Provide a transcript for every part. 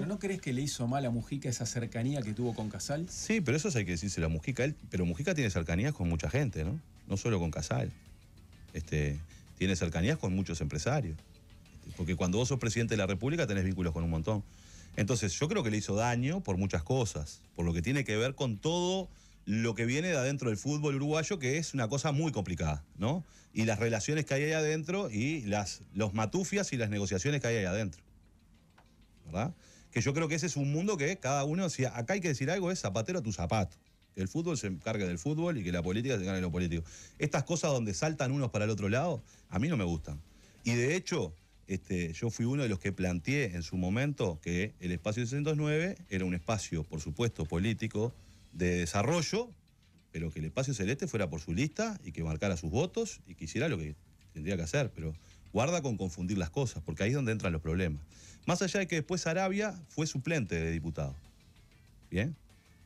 no crees que le hizo mal a Mujica esa cercanía que tuvo con Casal? Sí, pero eso hay que decírselo la Mujica. pero Mujica tiene cercanías con mucha gente, ¿no? No solo con Casal. Este, tiene cercanías con muchos empresarios. porque cuando vos sos presidente de la República tenés vínculos con un montón. Entonces, yo creo que le hizo daño por muchas cosas, por lo que tiene que ver con todo lo que viene de adentro del fútbol uruguayo, que es una cosa muy complicada, ¿no? Y las relaciones que hay ahí adentro y las, los matufias y las negociaciones que hay ahí adentro. ¿Verdad? que yo creo que ese es un mundo que cada uno, si acá hay que decir algo, es zapatero a tu zapato. el fútbol se encargue del fútbol y que la política se encargue de lo político. Estas cosas donde saltan unos para el otro lado, a mí no me gustan. Y de hecho, este, yo fui uno de los que planteé en su momento que el espacio 609 era un espacio, por supuesto, político de desarrollo, pero que el espacio celeste fuera por su lista y que marcara sus votos y que hiciera lo que tendría que hacer. Pero Guarda con confundir las cosas, porque ahí es donde entran los problemas. Más allá de que después Arabia fue suplente de diputado. ¿Bien?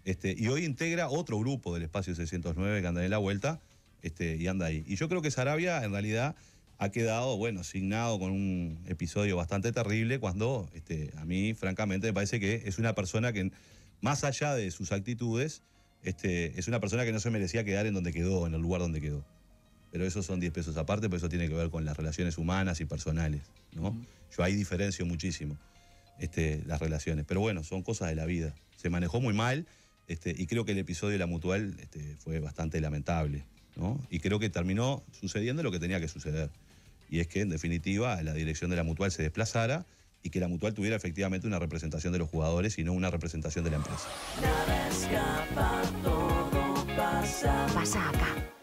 Este, y hoy integra otro grupo del espacio 609 que anda en la vuelta este, y anda ahí. Y yo creo que Sarabia en realidad ha quedado, bueno, asignado con un episodio bastante terrible cuando este, a mí, francamente, me parece que es una persona que, más allá de sus actitudes, este, es una persona que no se merecía quedar en donde quedó, en el lugar donde quedó pero esos son 10 pesos aparte, pero eso tiene que ver con las relaciones humanas y personales. ¿no? Yo ahí diferencio muchísimo este, las relaciones. Pero bueno, son cosas de la vida. Se manejó muy mal este, y creo que el episodio de la mutual este, fue bastante lamentable. ¿no? Y creo que terminó sucediendo lo que tenía que suceder. Y es que, en definitiva, la dirección de la mutual se desplazara y que la mutual tuviera efectivamente una representación de los jugadores y no una representación de la empresa. Pasa acá.